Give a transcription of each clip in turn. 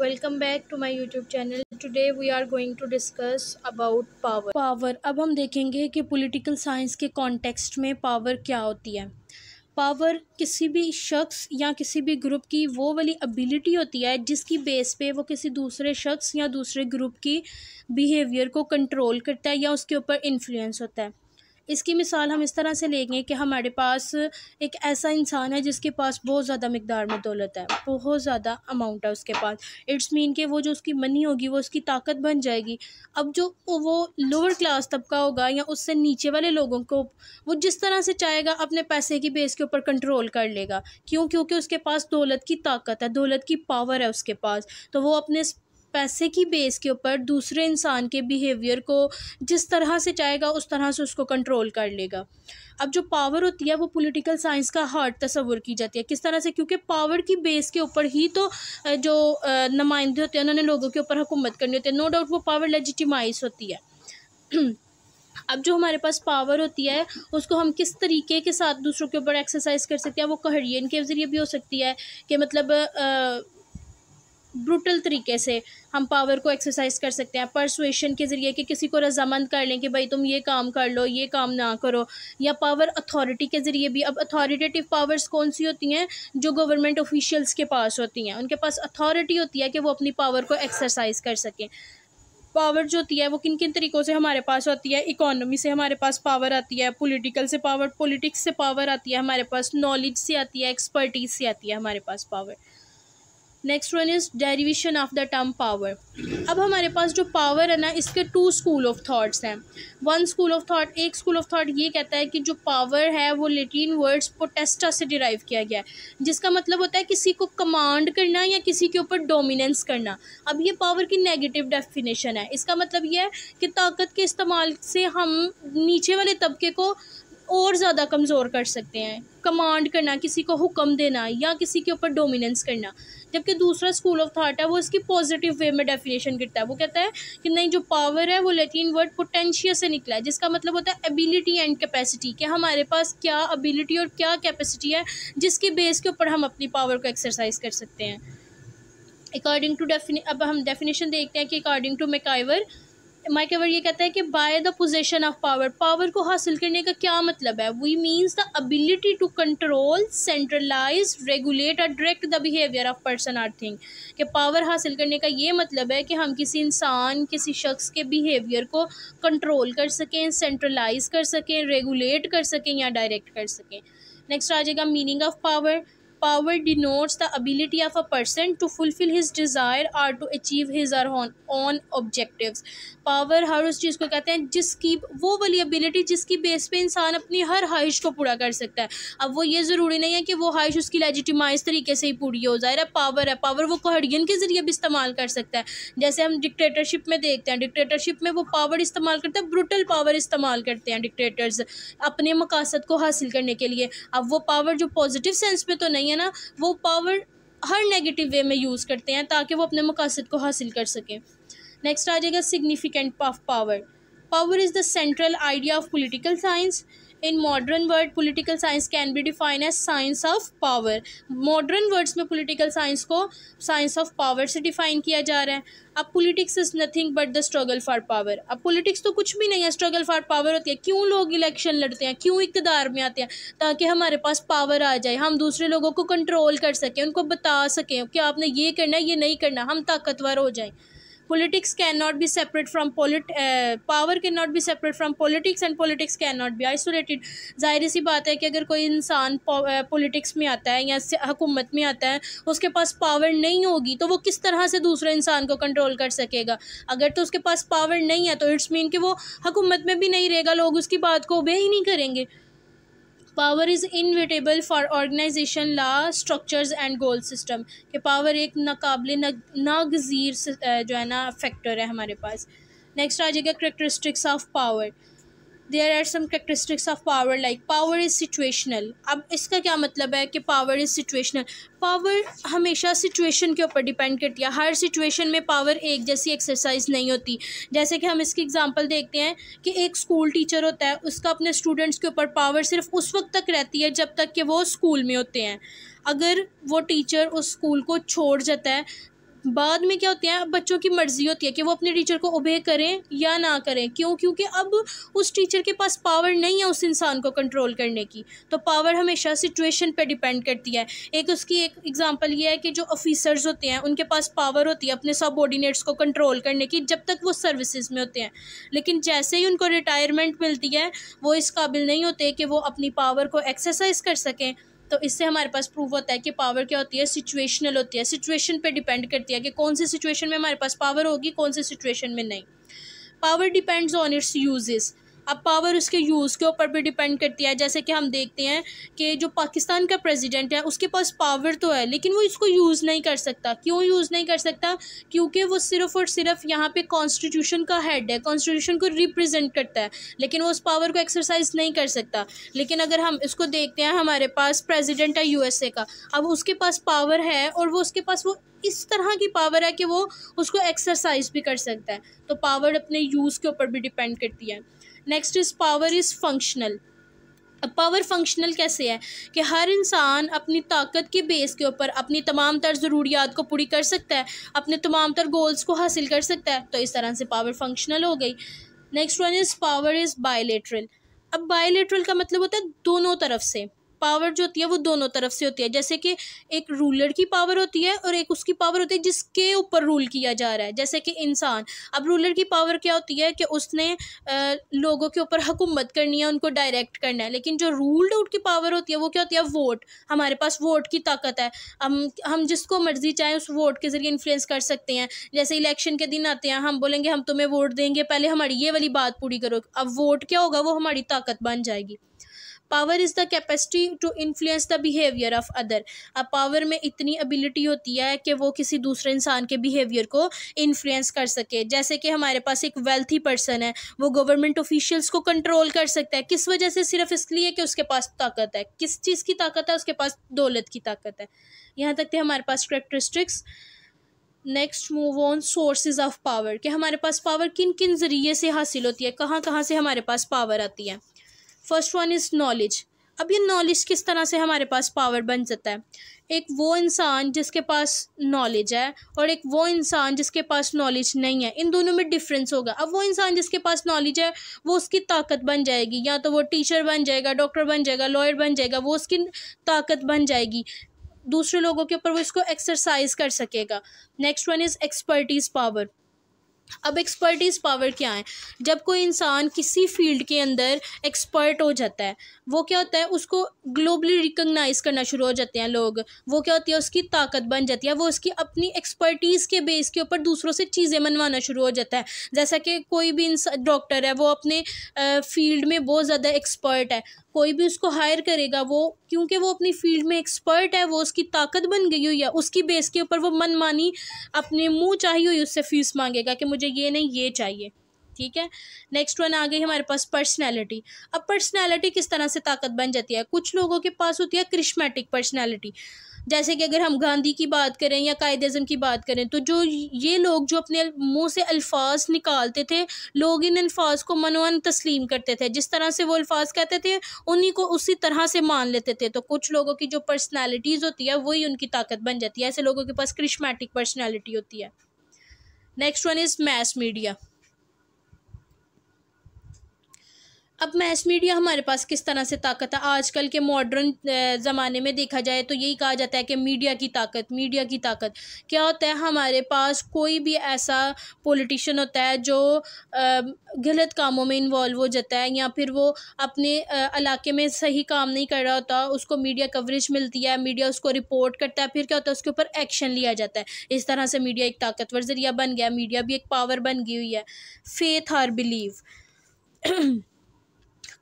welcome back to my YouTube channel today we are going to discuss about power power अब हम देखेंगे कि political science के context में पावर क्या होती है पावर किसी भी शख्स या किसी भी ग्रुप की वो वाली एबिलिटी होती है जिसकी बेस पे वो किसी दूसरे शख्स या दूसरे ग्रुप की बिहेवियर को कंट्रोल करता है या उसके ऊपर इन्फ्लुएंस होता है इसकी मिसाल हम इस तरह से लेंगे कि हमारे पास एक ऐसा इंसान है जिसके पास बहुत ज़्यादा मकदार में दौलत है बहुत ज़्यादा अमाउंट है उसके पास इट्स मीन के वो जो उसकी मनी होगी वो उसकी ताकत बन जाएगी अब जो वो लोअर क्लास तबका होगा या उससे नीचे वाले लोगों को वो जिस तरह से चाहेगा अपने पैसे की बेस के ऊपर कंट्रोल कर लेगा क्यों क्योंकि उसके पास दौलत की ताकत है दौलत की पावर है उसके पास तो वो अपने पैसे की बेस के ऊपर दूसरे इंसान के बिहेवियर को जिस तरह से चाहेगा उस तरह से उसको कंट्रोल कर लेगा अब जो पावर होती है वो पॉलिटिकल साइंस का हार्ट तस्वुर की जाती है किस तरह से क्योंकि पावर की बेस के ऊपर ही तो जो नुमाइंदे होते हैं उन्होंने लोगों के ऊपर हुकूमत करनी होती है नो डाउट वो पावर लेजिटिमाइज होती है अब जो हमारे पास पावर होती है उसको हम किस तरीके के साथ दूसरों के ऊपर एक्सरसाइज कर सकते हैं वो कहरियन के ज़रिए भी हो सकती है कि मतलब आ, ब्रूटल तरीके से हम पावर को एक्सरसाइज कर सकते हैं परसुएशन के ज़रिए कि किसी को रजामंद कर लें कि भाई तुम ये काम कर लो ये काम ना करो या पावर अथॉरिटी के ज़रिए भी अब अथॉरिटेटिव पावर्स कौन सी होती हैं जो गवर्नमेंट ऑफिशियल्स के पास होती हैं उनके पास अथॉरिटी होती है कि वो अपनी पावर को एक्सरसाइज कर सकें पावर जो होती है वो किन किन तरीक़ों से हमारे पास होती है इकोनॉमी से हमारे पास पावर आती है पॉलिटिकल से पावर पॉलिटिक्स से पावर आती है हमारे पास नॉलेज से आती है एक्सपर्टीज से आती है हमारे पास power next one is derivation of the term power अब हमारे पास जो पावर है ना इसके टू स्कूल ऑफ थाट्स हैं वन स्कूल ऑफ थाट एक स्कूल ऑफ थाट ये कहता है कि जो पावर है वो लेटिन वर्ड्स पोटेस्टा से डिराइव किया गया है जिसका मतलब होता है किसी को कमांड करना या किसी के ऊपर डोमिनेंस करना अब ये पावर की नेगेटिव डेफिनेशन है इसका मतलब ये है कि ताकत के इस्तेमाल से हम नीचे वाले तबके को और ज़्यादा कमज़ोर कर सकते हैं कमांड करना किसी को हुक्म देना या किसी के ऊपर डोमिनेंस करना जबकि दूसरा स्कूल ऑफ थाट है वो इसकी पॉजिटिव वे में डेफिनेशन करता है वो कहता है कि नहीं जो पावर है वो लेटिन वर्ड पोटेंशियल से निकला है जिसका मतलब होता है एबिलिटी एंड कैपेसिटी कि हमारे पास क्या अबिलिटी और क्या कैपेसिटी है जिसके बेस के ऊपर हम अपनी पावर को एक्सरसाइज कर सकते हैं अकॉर्डिंग टू डेफिने अब हम डेफिनेशन देखते हैं कि अकॉर्डिंग टू मेकाइवर एवर ये कहता है कि by the position of power power को हासिल करने का क्या मतलब है we means the ability to control centralise regulate और direct the behaviour of person or thing कि पावर हासिल करने का ये मतलब है कि हम किसी इंसान किसी शख्स के बिहेवियर को कंट्रोल कर सकें सेंट्रलाइज कर सकें रेगुलेट कर सकें या डायरेक्ट कर सकें नेक्स्ट आ जाएगा meaning of power power denotes the ability of a person to fulfil his desire or to achieve his or on on objective power हर उस चीज़ को कहते हैं जिसकी वो वाली एबिलिटी जिसकी बेस पे इंसान अपनी हर ख्वाहिश को पूरा कर सकता है अब वो ये ज़रूरी नहीं है कि वो ख्वाहिश उसकी लेजिटिमाइज तरीके से ही पूरी हो ज़ाहिर है पावर है पावर वो कहड़ियन के ज़रिए भी इस्तेमाल कर सकता है जैसे हम डिक्टेटरशिप में देखते हैं डिक्टेटरशिप में वो पावर इस्तेमाल करते हैं ब्रूटल पावर इस्तेमाल करते हैं डिक्टेटर्स अपने मकासद को हासिल करने के लिए अब वो पावर जो पॉजिटिव सेंस में तो नहीं है हैं ना वो पावर हर नेगेटिव वे में यूज़ करते हैं ताकि वो अपने मकासद को हासिल कर सकें नेक्स्ट आ जाएगा significant of power power is the central idea of political science in modern word political science can be define as science of power modern words में पॉलिटिकल साइंस को साइंस ऑफ पावर से define किया जा रहा है अब politics is nothing but the struggle for power अब politics तो कुछ भी नहीं है स्ट्रगल फॉर पावर होती है क्यों लोग इलेक्शन लड़ते हैं क्यों इकतदार में आते हैं ताकि हमारे पास पावर आ जाए हम दूसरे लोगों को कंट्रोल कर सकें उनको बता सकें कि आपने ये करना है ये नहीं करना हम ताकतवर हो जाएं not be separate separate from power can not be separate from from and politics can not be isolated जाहिर सी बात है कि अगर कोई इंसान पॉलिटिक्स uh, में आता है या हुकूमत में आता है उसके पास पावर नहीं होगी तो वो किस तरह से दूसरे इंसान को कंट्रोल कर सकेगा अगर तो उसके पास पावर नहीं है तो इट्स मीन कि वो हुकूमत में भी नहीं रहेगा लोग उसकी बात को ओबे ही नहीं करेंगे power is inevitable for organisation law structures and goal system कि पावर एक नाकबले नागजीर uh, जो है ना फैक्टर है हमारे पास नेक्स्ट आ जाएगा characteristics of power there are some characteristics of power like power is situational अब इसका क्या मतलब है कि पावर इज़ सिचुएशनल पावर हमेशा सिचुएशन के ऊपर डिपेंड करती है हर सिचुएशन में पावर एक जैसी एक्सरसाइज नहीं होती जैसे कि हम इसकी एग्जांपल देखते हैं कि एक स्कूल टीचर होता है उसका अपने स्टूडेंट्स के ऊपर पावर सिर्फ उस वक्त तक रहती है जब तक कि वो स्कूल में होते हैं अगर वो टीचर उस स्कूल को छोड़ जाता है बाद में क्या होते हैं बच्चों की मर्ज़ी होती है कि वो अपने टीचर को ओबे करें या ना करें क्यों क्योंकि अब उस टीचर के पास पावर नहीं है उस इंसान को कंट्रोल करने की तो पावर हमेशा सिचुएशन पर डिपेंड करती है एक उसकी एक एग्ज़ाम्पल ये है कि जो ऑफिसर्स होते हैं उनके पास पावर होती है अपने सब ऑर्डिनेट्स को कंट्रोल करने की जब तक वो सर्विसज़ में होते हैं लेकिन जैसे ही उनको रिटायरमेंट मिलती है वो इस काबिल नहीं होते कि वो अपनी पावर को एक्सरसाइज कर सकें तो इससे हमारे पास प्रूव होता है कि पावर क्या होती है सिचुएशनल होती है सिचुएशन पे डिपेंड करती है कि कौन सी सिचुएशन में हमारे पास पावर होगी कौन सी सिचुएशन में नहीं power depends on its uses अब पावर उसके यूज़ के ऊपर भी डिपेंड करती है जैसे कि हम देखते हैं कि जो पाकिस्तान का प्रेसिडेंट है उसके पास पावर तो है लेकिन वो इसको यूज़ नहीं कर सकता क्यों यूज़ नहीं कर सकता क्योंकि वो सिर्फ़ और सिर्फ यहाँ पे कॉन्स्टिट्यूशन का हेड है कॉन्स्टिट्यूशन को रिप्रेजेंट करता है लेकिन वो उस पावर को एक्सरसाइज नहीं कर सकता लेकिन अगर हम इसको देखते हैं हमारे पास प्रेजिडेंट है यू का अब उसके पास पावर है और वो उसके पास वो इस तरह की पावर है कि वो उसको एक्सरसाइज भी कर सकता है तो पावर अपने यूज़ के ऊपर भी डिपेंड करती है next is power is functional power functional कैसे है कि हर इंसान अपनी ताकत के बेस के ऊपर अपनी तमाम तर ज़रूरियात को पूरी कर सकता है अपने तमाम तर गोल्स को हासिल कर सकता है तो इस तरह से पावर फंक्शनल हो गई next one is power is bilateral अब बायोलेट्रल का मतलब होता है दोनों तरफ से पावर जो होती है वो दोनों तरफ से होती है जैसे कि एक रूलर की पावर होती है और एक उसकी पावर होती है जिसके ऊपर रूल किया जा रहा है जैसे कि इंसान अब रूलर की पावर क्या होती है कि उसने आ, लोगों के ऊपर हुकूमत करनी है उनको डायरेक्ट करना है लेकिन जो रूल्ड आउट की पावर होती है वो क्या होती है वोट हमारे पास वोट की ताकत है हम हम जिसको मर्जी चाहें उस वोट के ज़रिए इन्फ्लुएंस कर सकते हैं जैसे इलेक्शन के दिन आते हैं हम बोलेंगे हम तुम्हें वोट देंगे पहले हमारी ये वाली बात पूरी करो अब वोट क्या होगा वो हमारी ताकत बन जाएगी power is the capacity to influence the behaviour of other अब पावर में इतनी एबिलिटी होती है कि वो किसी दूसरे इंसान के बिहेवियर को इन्फ्लुएंस कर सके जैसे कि हमारे पास एक वेल्थी पर्सन है वो गवर्नमेंट ऑफिशियल्स को कंट्रोल कर सकता है किस वजह से सिर्फ इसलिए कि उसके पास ताकत है किस चीज़ की ताकत है उसके पास दौलत की ताकत है यहाँ तक थे हमारे पास characteristics next move on sources of power कि हमारे पास पावर किन किन ज़रिए से हासिल होती है कहाँ कहाँ से हमारे पास पावर आती है फर्स्ट वन इज़ नॉलेज अब ये नॉलेज किस तरह से हमारे पास पावर बन जाता है एक वो इंसान जिसके पास नॉलेज है और एक वो इंसान जिसके पास नॉलेज नहीं है इन दोनों में डिफरेंस होगा अब वो इंसान जिसके पास नॉलेज है वो उसकी ताकत बन जाएगी या तो वो टीचर बन जाएगा डॉक्टर बन जाएगा लॉयर बन जाएगा वो उसकी ताकत बन जाएगी दूसरे लोगों के ऊपर वो इसको एक्सरसाइज कर सकेगा next one is expertise power अब एक्सपर्टीज़ पावर क्या है जब कोई इंसान किसी फील्ड के अंदर एक्सपर्ट हो जाता है वो क्या होता है उसको ग्लोबली रिकग्नाइज़ करना शुरू हो जाते हैं लोग वो क्या होती है उसकी ताकत बन जाती है वो उसकी अपनी एक्सपर्टीज़ के बेस के ऊपर दूसरों से चीज़ें मनवाना शुरू हो जाता है जैसा कि कोई भी डॉक्टर है वो अपने फील्ड में बहुत ज़्यादा एक्सपर्ट है कोई भी उसको हायर करेगा वो क्योंकि वो अपनी फील्ड में एक्सपर्ट है वो उसकी ताकत बन गई हुई है उसकी बेस के ऊपर वो मनमानी अपने मुंह चाहिए हुई उससे फीस मांगेगा कि मुझे ये नहीं ये चाहिए ठीक है नेक्स्ट वन आ गई हमारे पास पर्सनैलिटी अब पर्सनैलिटी किस तरह से ताकत बन जाती है कुछ लोगों के पास होती है क्रिश्मेटिक पर्सनैलिटी जैसे कि अगर हम गांधी की बात करें या कायद अजम की बात करें तो जो ये लोग जो अपने मुंह से अल्फाज निकालते थे लोग इन अल्फाज को मनोन तस्लीम करते थे जिस तरह से वो अल्फाज कहते थे उन्हीं को उसी तरह से मान लेते थे तो कुछ लोगों की जो पर्सनैलिटीज़ होती है वही उनकी ताकत बन जाती है ऐसे लोगों के पास क्रिशमेटिक पर्सनैलिटी होती है next one is mass media अब मैस मीडिया हमारे पास किस तरह से ताकत है आजकल के मॉडर्न ज़माने में देखा जाए तो यही कहा जाता है कि मीडिया की ताकत मीडिया की ताकत क्या होता है हमारे पास कोई भी ऐसा पोलिटिशन होता है जो गलत कामों में इन्वॉल्व हो जाता है या फिर वो अपने इलाके में सही काम नहीं कर रहा होता उसको मीडिया कवरेज मिलती है मीडिया उसको रिपोर्ट करता है फिर क्या होता है उसके ऊपर एक्शन लिया जाता है इस तरह से मीडिया एक ताकतवर ज़रिया बन गया मीडिया भी एक पावर बन गई हुई है फेथ और बिलीव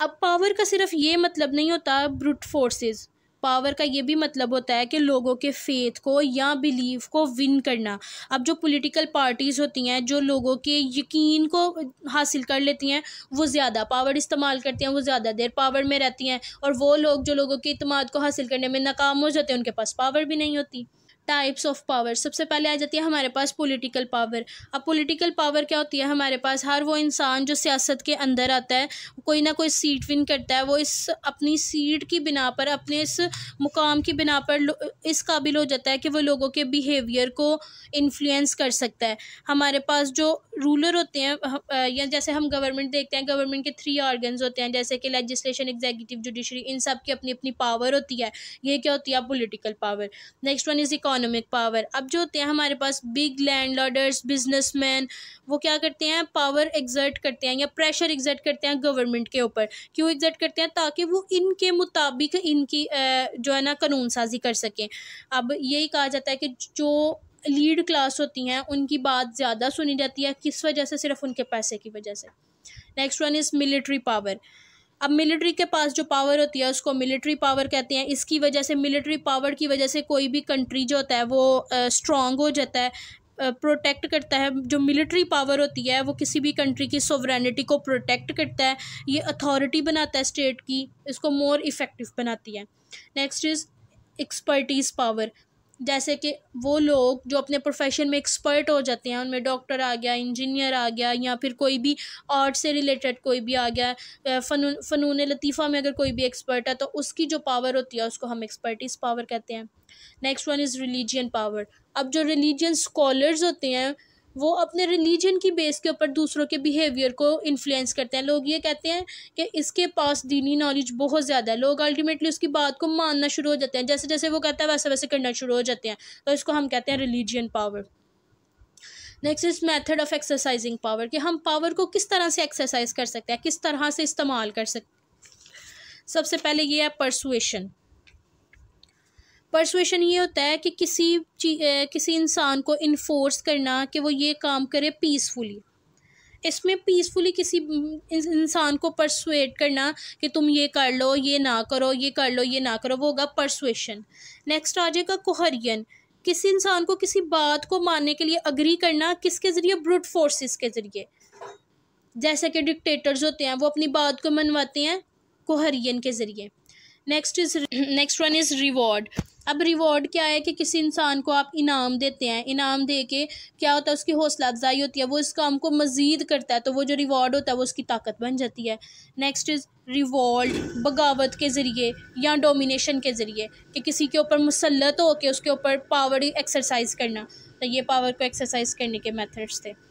अब पावर का सिर्फ ये मतलब नहीं होता ब्रूट फोर्सेस पावर का ये भी मतलब होता है कि लोगों के फेथ को या बिलीव को विन करना अब जो पॉलिटिकल पार्टीज़ होती हैं जो लोगों के यकीन को हासिल कर लेती हैं वो ज़्यादा पावर इस्तेमाल करती हैं वो ज़्यादा देर पावर में रहती हैं और वो लोग जो लोगों के इतमाद को हासिल करने में नाकाम हो जाते हैं उनके पास पावर भी नहीं होती टाइप्स ऑफ पावर सबसे पहले आ जाती है हमारे पास पॉलिटिकल पावर अब पॉलिटिकल पावर क्या होती है हमारे पास हर वो इंसान जो सियासत के अंदर आता है कोई ना कोई सीट विन करता है वो इस अपनी सीट की बिना पर अपने इस मुकाम की बिना पर इस काबिल हो जाता है कि वो लोगों के बिहेवियर को इन्फ्लुएंस कर सकता है हमारे पास जो रूलर होते हैं या जैसे हम गवर्नमेंट देखते हैं गवर्नमेंट के थ्री ऑर्गन्स होते हैं जैसे कि लेजिस्लेशन एग्जीक्यूटिव जुडिशरी इन सब की अपनी अपनी पावर होती है ये क्या होती है political power next one is econ economic power अब जो होते हैं हमारे पास बिग लैंड लॉर्डर्स बिजनेस वो क्या करते हैं पावर एग्जर्ट करते हैं या प्रेशर एग्जर्ट करते हैं गवर्नमेंट के ऊपर क्यों एग्जर्ट करते हैं ताकि वो इनके मुताबिक इनकी जो है ना कानून साजी कर सकें अब यही कहा जाता है कि जो लीड क्लास होती हैं उनकी बात ज़्यादा सुनी जाती है किस वजह से सिर्फ उनके पैसे की वजह से next one is military power अब मिलिट्री के पास जो पावर होती है उसको मिलिट्री पावर कहते हैं इसकी वजह से मिलिट्री पावर की वजह से कोई भी कंट्री जो होता है वो स्ट्रॉन्ग हो जाता है प्रोटेक्ट करता है जो मिलिट्री पावर होती है वो किसी भी कंट्री की सोवरेनिटी को प्रोटेक्ट करता है ये अथॉरिटी बनाता है स्टेट की इसको मोर इफ़ेक्टिव बनाती है नेक्स्ट इज़ एक्सपर्टीज़ पावर जैसे कि वो लोग जो अपने प्रोफेशन में एक्सपर्ट हो जाते हैं उनमें डॉक्टर आ गया इंजीनियर आ गया या फिर कोई भी आर्ट से रिलेटेड कोई भी आ गया फ़नून फ़नून लतीफ़ा में अगर कोई भी एक्सपर्ट है तो उसकी जो पावर होती है उसको हम एक्सपर्टिस पावर कहते हैं next one is religion power अब जो रिलीजियन स्कॉलर्स होते हैं वो अपने रिलीजन की बेस के ऊपर दूसरों के बिहेवियर को इन्फ्लुएंस करते हैं लोग ये कहते हैं कि इसके पास दीनी नॉलेज बहुत ज़्यादा है लोग अल्टीमेटली उसकी बात को मानना शुरू हो जाते हैं जैसे जैसे वो कहता है वैसे वैसे करना शुरू हो जाते हैं तो इसको हम कहते हैं religion power next is method of exercising power कि हम पावर को किस तरह से एक्सरसाइज कर सकते हैं किस तरह से इस्तेमाल कर सकते सबसे पहले ये है परसुएशन परसुएशन ये होता है कि किसी किसी इंसान को इन्फोर्स करना कि वो ये काम करे पीसफुली इसमें पीसफुली किसी इंसान को परसुएट करना कि तुम ये कर लो ये ना करो ये कर लो ये ना करो वो होगा परसुएशन नेक्स्ट आ जाएगा कोहरियन किसी इंसान को किसी बात को मानने के लिए अग्री करना किसके ज़रिए ब्रूट फोर्सेस के ज़रिए जैसे कि डिक्टेटर्स होते हैं वो अपनी बात को मनवाते हैं कोहरियन के ज़रिए next is next one is reward अब रिवॉर्ड क्या है कि किसी इंसान को आप इनाम देते हैं इनाम दे के क्या होता है उसकी हौसला अफजाई होती है वो इस काम को मज़ीद करता है तो वो जो रिवॉर्ड होता है वो उसकी ताकत बन जाती है नेक्स्ट इज़ रिवॉल्ट बगावत के ज़रिए या डोमिनेशन के ज़रिए कि किसी के ऊपर मुसलत हो के उसके ऊपर पावर एक्सरसाइज करना तो ये पावर को एक्सरसाइज करने के मेथड्स थे